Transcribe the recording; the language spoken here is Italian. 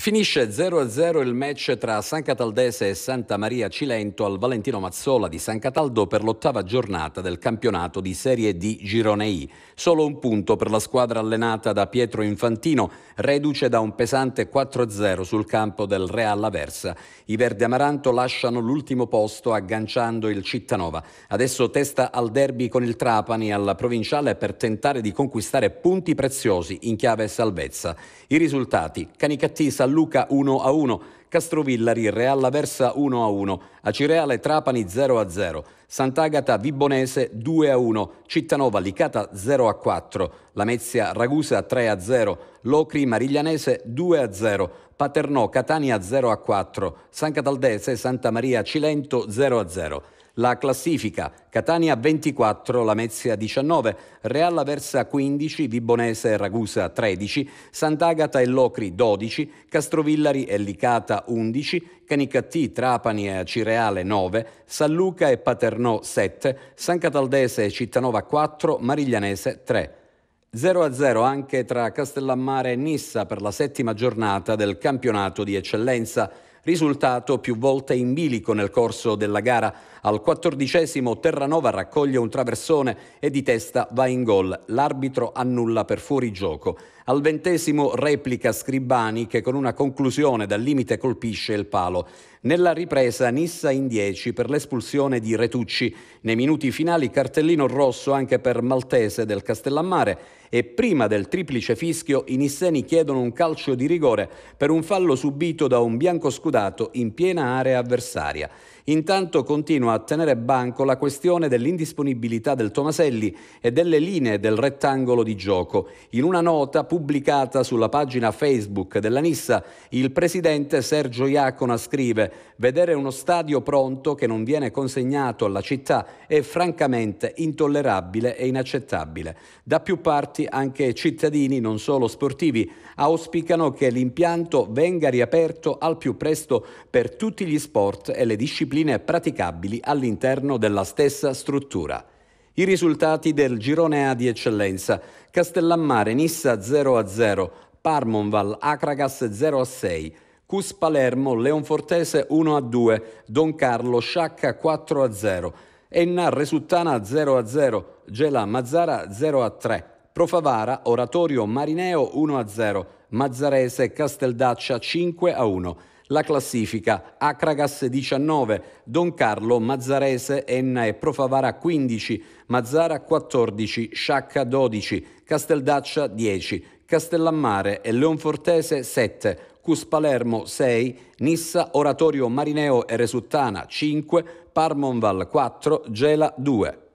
Finisce 0-0 il match tra San Cataldese e Santa Maria Cilento al Valentino Mazzola di San Cataldo per l'ottava giornata del campionato di Serie D Girone I. Solo un punto per la squadra allenata da Pietro Infantino, reduce da un pesante 4-0 sul campo del Real Aversa. I Verde Amaranto lasciano l'ultimo posto agganciando il Cittanova. Adesso testa al derby con il Trapani alla provinciale per tentare di conquistare punti preziosi in chiave salvezza. I risultati, Canicattì Salvatore Luca 1 a 1, Castrovillari Real Versa 1 a 1, Acireale Trapani 0 a 0. Sant'Agata Vibonese 2 a 1, Cittanova Licata 0 a 4, Lamezia Ragusa 3 a 0, Locri Mariglianese 2 a 0, Paternò Catania 0 a 4, San Cataldese Santa Maria Cilento 0 a 0. La classifica Catania 24, Lamezia 19, Real Versa 15, Vibonese Ragusa 13, Sant'Agata e Locri 12, Castrovillari e Licata 11, Canicattì, Trapani e Acireale 9, San Luca e Paternò 7, San Cataldese e Cittanova 4, Mariglianese 3. 0-0 anche tra Castellammare e Nissa per la settima giornata del campionato di eccellenza risultato più volte in bilico nel corso della gara. Al quattordicesimo Terranova raccoglie un traversone e di testa va in gol. L'arbitro annulla per fuorigioco. Al ventesimo replica Scribani che con una conclusione dal limite colpisce il palo. Nella ripresa Nissa in 10 per l'espulsione di Retucci. Nei minuti finali cartellino rosso anche per Maltese del Castellammare e prima del triplice fischio i nisseni chiedono un calcio di rigore per un fallo subito da un bianco scudato in piena area avversaria. Intanto continua a tenere banco la questione dell'indisponibilità del Tomaselli e delle linee del rettangolo di gioco. In una nota pubblicata sulla pagina Facebook della Nissa, il presidente Sergio Iacona scrive «Vedere uno stadio pronto che non viene consegnato alla città è francamente intollerabile e inaccettabile. Da più parti anche cittadini, non solo sportivi, auspicano che l'impianto venga riaperto al più presto per tutti gli sport e le discipline discipline praticabili all'interno della stessa struttura. I risultati del girone A di eccellenza: Castellammare Nissa 0-0, Parmonval Acragas 0-6. Cus Palermo, Leonfortese 1-2, Don Carlo Sciacca 4-0, Enna Resuttana 0-0, Gela Mazzara 0-3, Profavara Oratorio Marineo 1-0, Mazzarese Casteldaccia 5-1. La classifica Acragas 19, Don Carlo, Mazzarese, Enna e Profavara 15, Mazzara 14, Sciacca 12, Casteldaccia 10, Castellammare e Leonfortese 7, Cus Palermo 6, Nissa, Oratorio Marineo e Resuttana 5, Parmonval 4, Gela 2.